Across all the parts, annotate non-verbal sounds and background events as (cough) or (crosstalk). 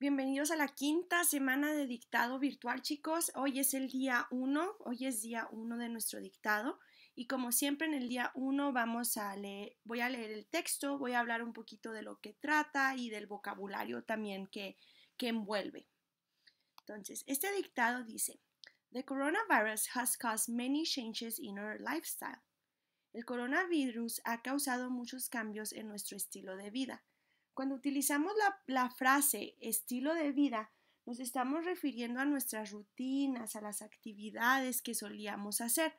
Bienvenidos a la quinta semana de dictado virtual, chicos. Hoy es el día 1, hoy es día 1 de nuestro dictado y como siempre en el día 1 vamos a leer, voy a leer el texto, voy a hablar un poquito de lo que trata y del vocabulario también que, que envuelve. Entonces, este dictado dice, The coronavirus has caused many changes in our lifestyle. El coronavirus ha causado muchos cambios en nuestro estilo de vida cuando utilizamos la, frase estilo de vida, nos estamos refiriendo a nuestras rutinas, a las actividades que solíamos hacer.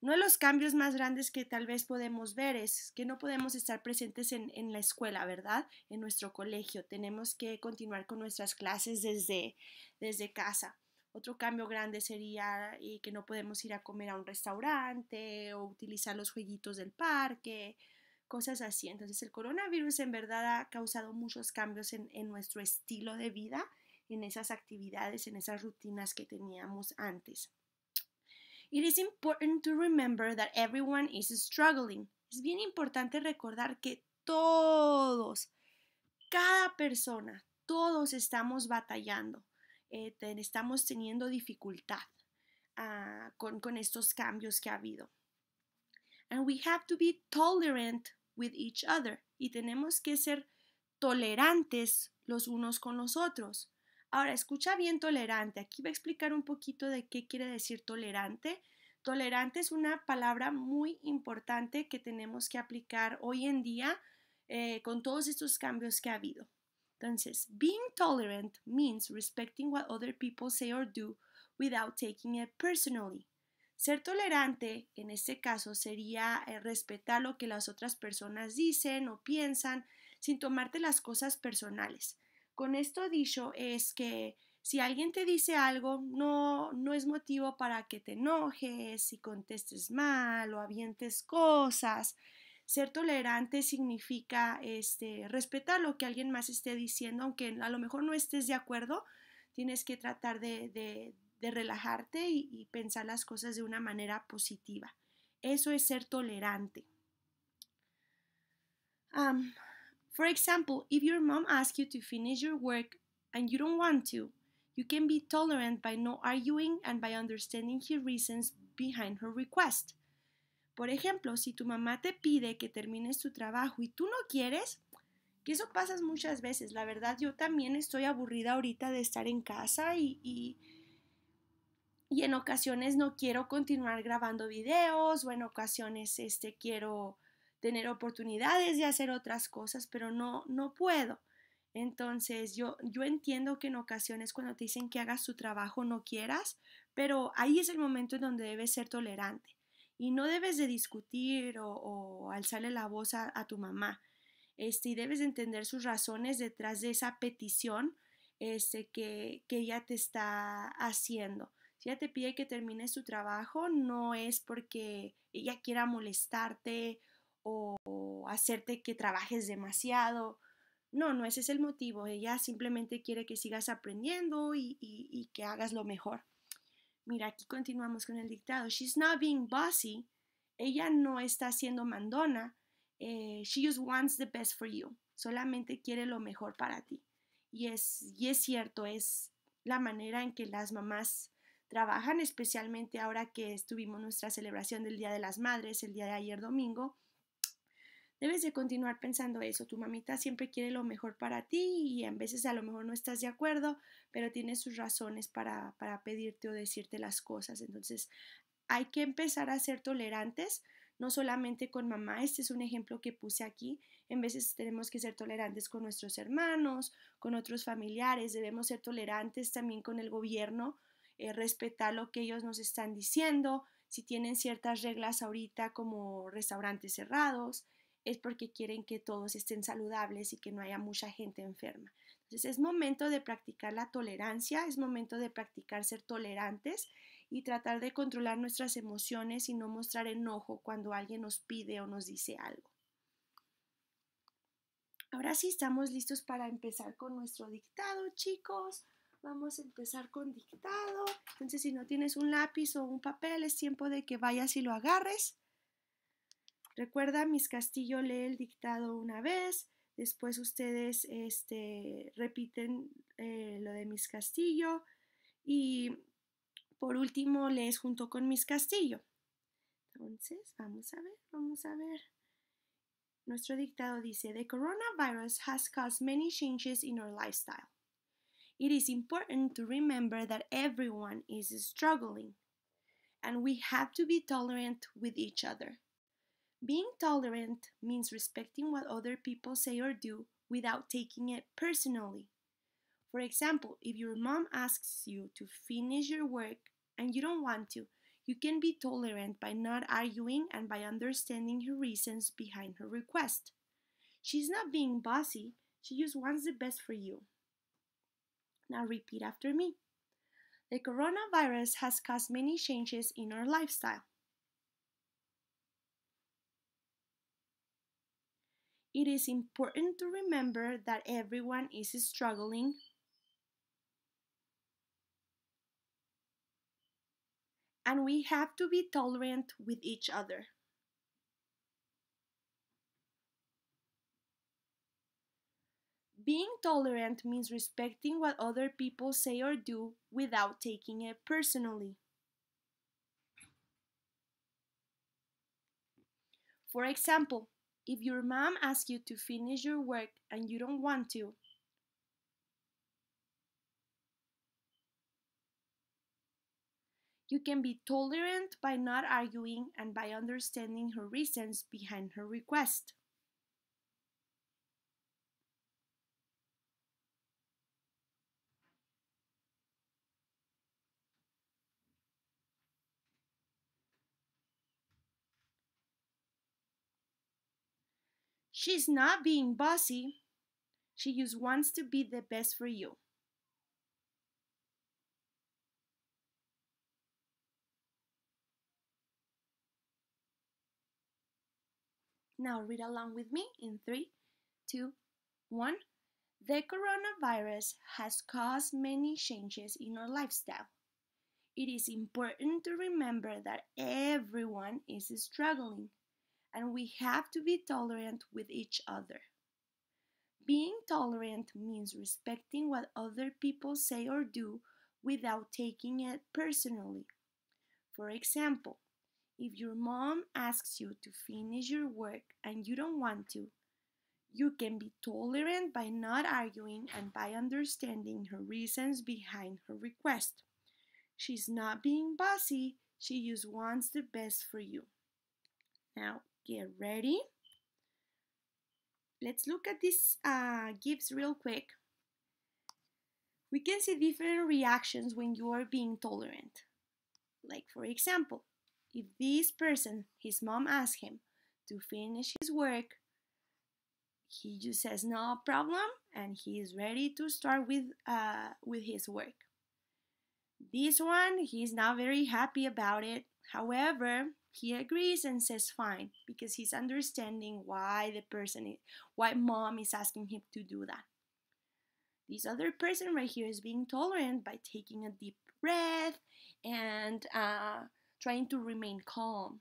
Uno de los cambios más grandes que tal vez podemos ver es que no podemos estar presentes en, en, la escuela, ¿verdad? En nuestro colegio. Tenemos que continuar con nuestras clases desde, desde casa. Otro cambio grande sería eh, que no podemos ir a comer a un restaurante o utilizar los jueguitos del parque cosas así. Entonces el coronavirus en verdad ha causado muchos cambios en, en nuestro estilo de vida, en esas actividades, en esas rutinas que teníamos antes. It is important to remember that everyone is struggling. Es bien importante recordar que todos, cada persona, todos estamos batallando, eh, estamos teniendo dificultad ah, con, con estos cambios que ha habido. And we have to be tolerant with each other y tenemos que ser tolerantes los unos con los otros. Ahora, escucha bien tolerante. Aquí va a explicar un poquito de qué quiere decir tolerante. Tolerante es una palabra muy importante que tenemos que aplicar hoy en día eh, con todos estos cambios que ha habido. Entonces, being tolerant means respecting what other people say or do without taking it personally. Ser tolerante en este caso sería eh, respetar lo que las otras personas dicen o piensan sin tomarte las cosas personales. Con esto dicho es que si alguien te dice algo, no, no es motivo para que te enojes y contestes mal o avientes cosas. Ser tolerante significa este, respetar lo que alguien más esté diciendo, aunque a lo mejor no estés de acuerdo, tienes que tratar de, de relajarte y, pensar las cosas de una manera positiva. Eso es ser tolerante. Um, for example, if your mom asks you to finish your work and you don't want to, you can be tolerant by no arguing and by understanding her reasons behind her request. Por ejemplo, si tu mamá te pide que termines tu trabajo y tú no quieres, que eso pasa muchas veces. La verdad, yo también estoy aburrida ahorita de estar en casa y y en ocasiones no quiero continuar grabando videos o en ocasiones este, quiero tener oportunidades de hacer otras cosas, pero no, no puedo. Entonces yo, yo entiendo que en ocasiones cuando te dicen que hagas tu trabajo no quieras, pero ahí es el momento en donde debes ser tolerante y no debes de discutir o, alzarle la voz a, tu mamá. Este, y debes entender sus razones detrás de esa petición este, que, que ella te está haciendo. Si ella te pide que termines tu trabajo, no es porque ella quiera molestarte o hacerte que trabajes demasiado. No, no ese es el motivo. Ella simplemente quiere que sigas aprendiendo y, que hagas lo mejor. Mira, aquí continuamos con el dictado. She's not being bossy. Ella no está siendo mandona. Eh, she just wants the best for you. Solamente quiere lo mejor para ti. Y es, y es cierto, es la manera en que las mamás trabajan, especialmente ahora que estuvimos nuestra celebración del Día de las Madres, el día de ayer domingo. Debes de continuar pensando eso. Tu mamita siempre quiere lo mejor para ti y a veces a lo mejor no estás de acuerdo, pero tiene sus razones para, para pedirte o decirte las cosas. Entonces hay que empezar a ser tolerantes, no solamente con mamá, este es un ejemplo que puse aquí, en veces tenemos que ser tolerantes con nuestros hermanos, con otros familiares, debemos ser tolerantes también con el gobierno, eh, respetar lo que ellos nos están diciendo. Si tienen ciertas reglas ahorita como restaurantes cerrados, es porque quieren que todos estén saludables y que no haya mucha gente enferma. Entonces es momento de practicar la tolerancia, es momento de practicar ser tolerantes y tratar de controlar nuestras emociones y no mostrar enojo cuando alguien nos pide o nos dice algo. Ahora sí estamos listos para empezar con nuestro dictado, chicos. Vamos a empezar con dictado. Entonces, si no tienes un lápiz o un papel, es tiempo de que vayas y lo agarres. Recuerda, mis Castillo lee el dictado una vez, después ustedes este, repiten eh, lo de mis Castillo y por último lees junto con mis Castillo. Entonces, vamos a ver, vamos a ver. Nuestro dictado dice, The coronavirus has caused many changes in our lifestyle. it is important to remember that everyone is struggling and we have to be tolerant with each other. Being tolerant means respecting what other people say or do without taking it personally. For example, if your mom asks you to finish your work and you don't want to, you can be tolerant by not arguing and by understanding her reasons behind her request. She's not being bossy, she just wants the best for you. Now repeat after me. The coronavirus has caused many changes in our lifestyle. It is important to remember that everyone is struggling and we have to be tolerant with each other. Being tolerant means respecting what other people say or do without taking it personally. For example, if your mom asks you to finish your work and you don't want to, you can be tolerant by not arguing and by understanding her reasons behind her request. She's not being bossy. She just wants to be the best for you. Now read along with me in three, two, one. The coronavirus has caused many changes in our lifestyle. It is important to remember that everyone is struggling and we have to be tolerant with each other. Being tolerant means respecting what other people say or do without taking it personally. For example, if your mom asks you to finish your work and you don't want to, you can be tolerant by not arguing and by understanding her reasons behind her request. She's not being bossy, she just wants the best for you. Now, Get ready. Let's look at these uh, real quick. We can see different reactions when you are being tolerant. Like for example, if this person, his mom asks him to finish his work, he just says no problem and he is ready to start with, uh, with his work. This one, he's not very happy about it. However, he agrees and says fine because he's understanding why the person, is, why mom is asking him to do that. This other person right here is being tolerant by taking a deep breath and uh, trying to remain calm.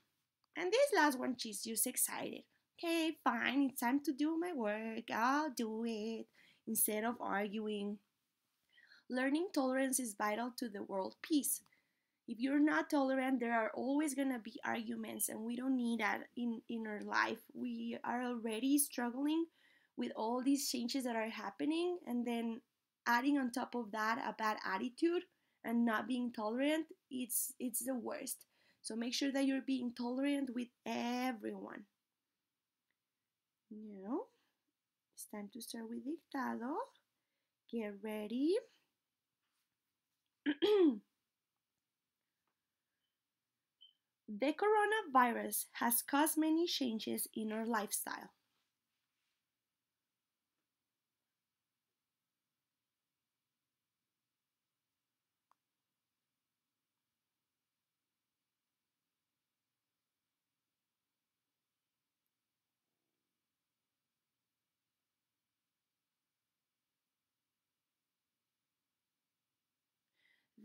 And this last one, she's just excited. Okay, fine, it's time to do my work. I'll do it instead of arguing. Learning tolerance is vital to the world peace if you're not tolerant there are always going to be arguments and we don't need that in in our life we are already struggling with all these changes that are happening and then adding on top of that a bad attitude and not being tolerant it's it's the worst so make sure that you're being tolerant with everyone now it's time to start with dictado get ready (clears throat) The coronavirus has caused many changes in our lifestyle.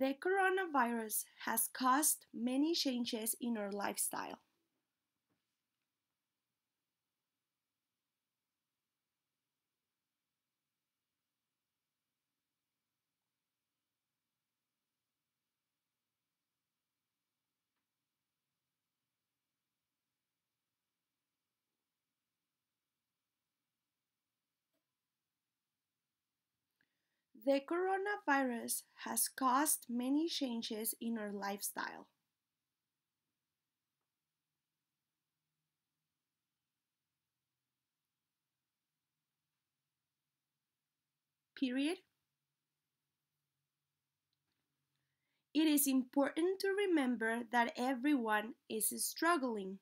The coronavirus has caused many changes in our lifestyle. The coronavirus has caused many changes in our lifestyle. Period. It is important to remember that everyone is struggling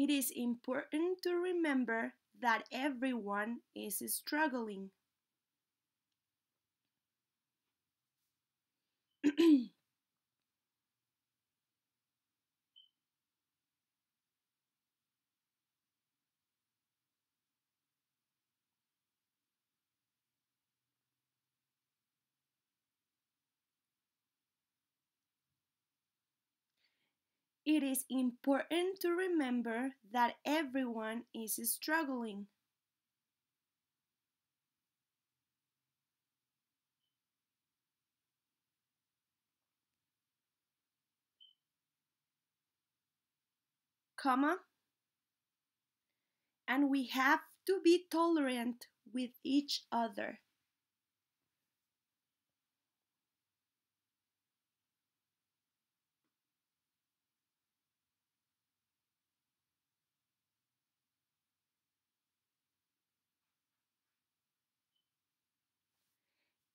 it is important to remember that everyone is struggling. (clears throat) it is important to remember that everyone is struggling. comma and we have to be tolerant with each other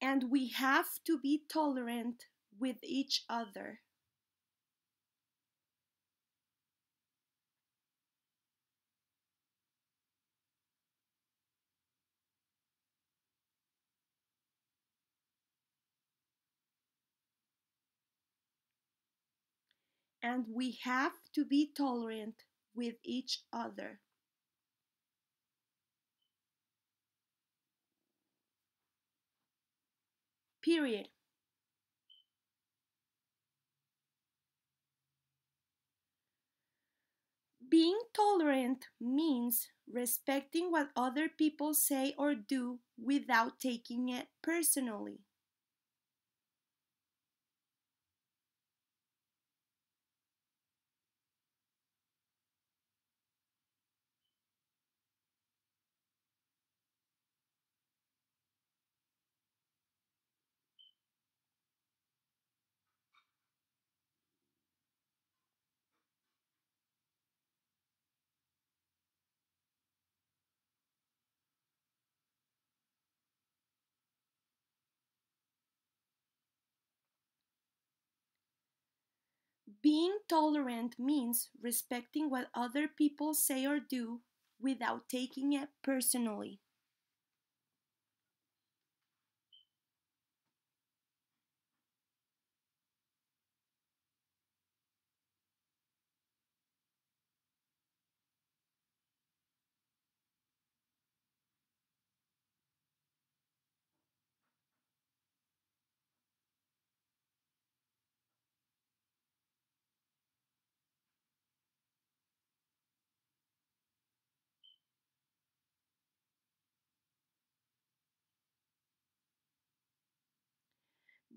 and we have to be tolerant with each other. And we have to be tolerant with each other. period Being tolerant means respecting what other people say or do without taking it personally. Being tolerant means respecting what other people say or do without taking it personally.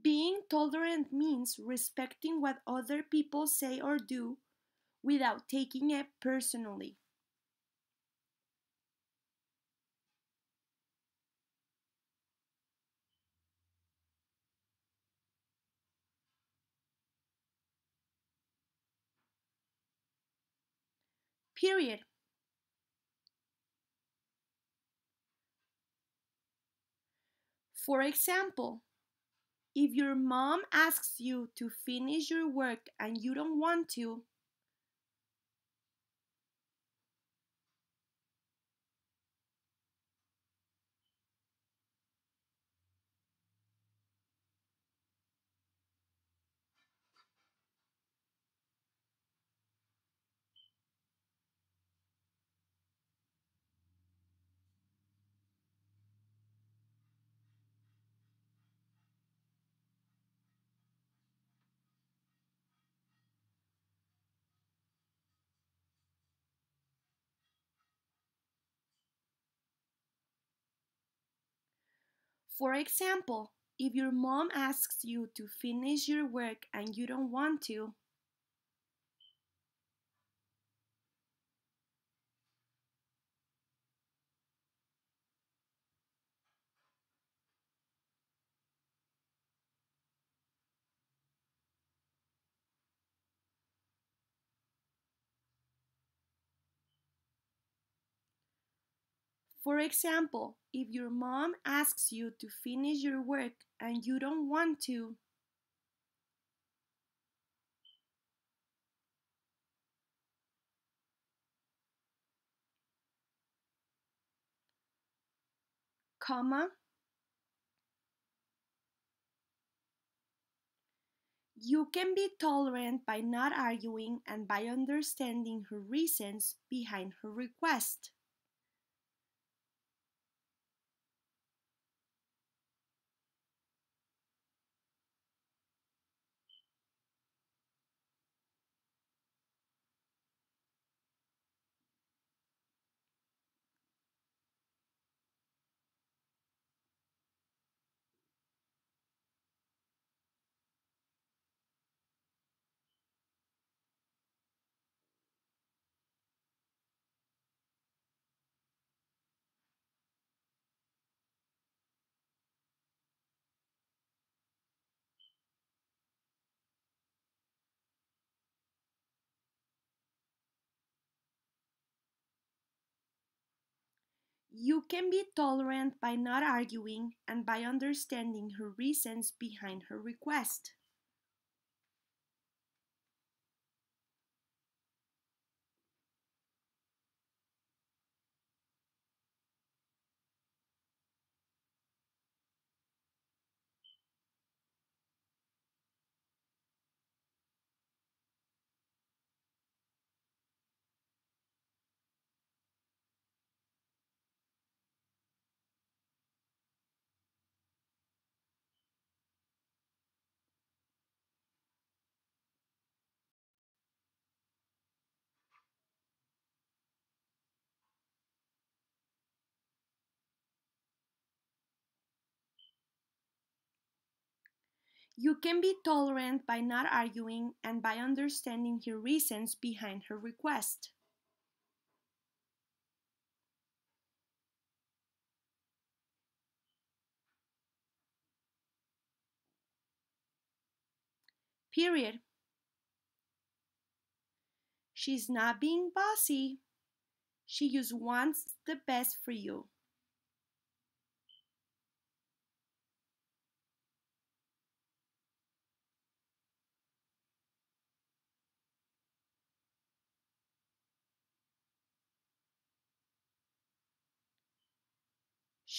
Being tolerant means respecting what other people say or do without taking it personally. Period. For example, if your mom asks you to finish your work and you don't want to, For example, if your mom asks you to finish your work and you don't want to, For example, if your mom asks you to finish your work and you don't want to, comma, You can be tolerant by not arguing and by understanding her reasons behind her request. You can be tolerant by not arguing and by understanding her reasons behind her request. You can be tolerant by not arguing and by understanding her reasons behind her request. Period. She's not being bossy. She just wants the best for you.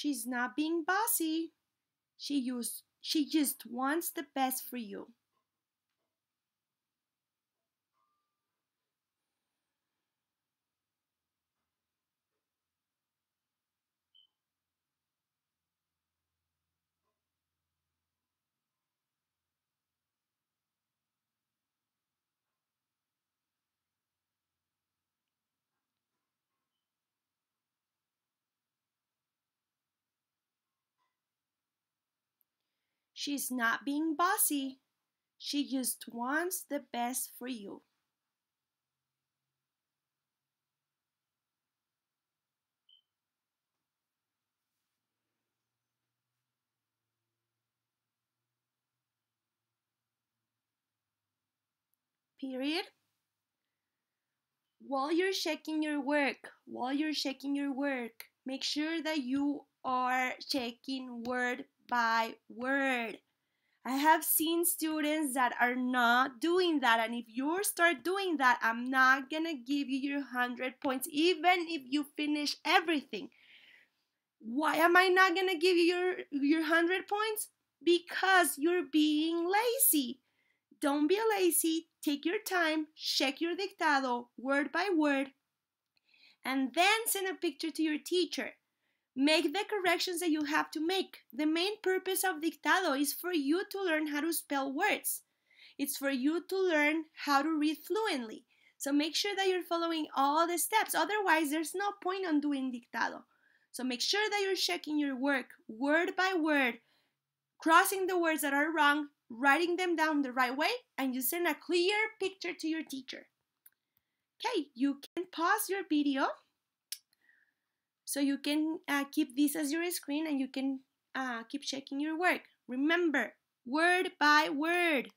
She's not being bossy. She used she just wants the best for you. She's not being bossy. She just wants the best for you. Period. While you're checking your work, while you're checking your work, make sure that you are checking word by word. I have seen students that are not doing that. And if you start doing that, I'm not going to give you your 100 points, even if you finish everything. Why am I not going to give you your, your 100 points? Because you're being lazy. Don't be lazy. Take your time, check your dictado word by word, and then send a picture to your teacher. Make the corrections that you have to make. The main purpose of dictado is for you to learn how to spell words. It's for you to learn how to read fluently. So make sure that you're following all the steps. Otherwise, there's no point on doing dictado. So make sure that you're checking your work word by word, crossing the words that are wrong, writing them down the right way, and you send a clear picture to your teacher. Okay, you can pause your video. So you can uh, keep this as your screen and you can uh, keep checking your work. Remember, word by word.